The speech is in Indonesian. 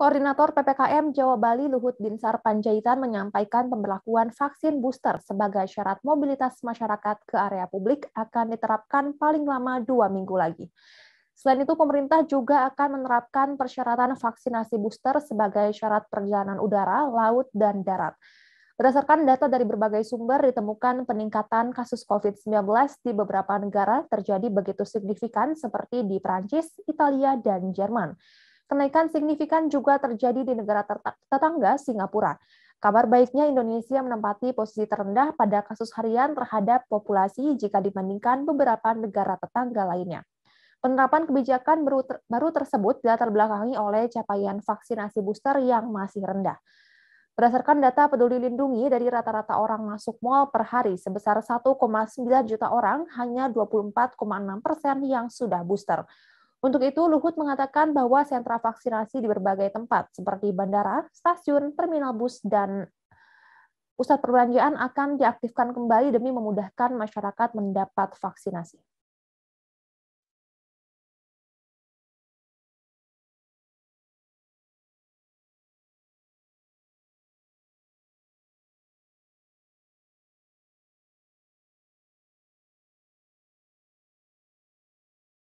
Koordinator PPKM Jawa Bali Luhut Binsar Panjaitan menyampaikan pemberlakuan vaksin booster sebagai syarat mobilitas masyarakat ke area publik akan diterapkan paling lama dua minggu lagi. Selain itu, pemerintah juga akan menerapkan persyaratan vaksinasi booster sebagai syarat perjalanan udara, laut, dan darat. Berdasarkan data dari berbagai sumber, ditemukan peningkatan kasus COVID-19 di beberapa negara terjadi begitu signifikan seperti di Prancis, Italia, dan Jerman. Kenaikan signifikan juga terjadi di negara tetangga Singapura. Kabar baiknya Indonesia menempati posisi terendah pada kasus harian terhadap populasi jika dibandingkan beberapa negara tetangga lainnya. Penerapan kebijakan baru, tersebut tidak terbelakangi oleh capaian vaksinasi booster yang masih rendah. Berdasarkan data Peduli Lindungi, dari rata-rata orang masuk mal per hari sebesar 1,9 juta orang, hanya 24,6 persen yang sudah booster. Untuk itu, Luhut mengatakan bahwa sentra vaksinasi di berbagai tempat seperti bandara, stasiun, terminal bus, dan pusat perbelanjaan akan diaktifkan kembali demi memudahkan masyarakat mendapat vaksinasi.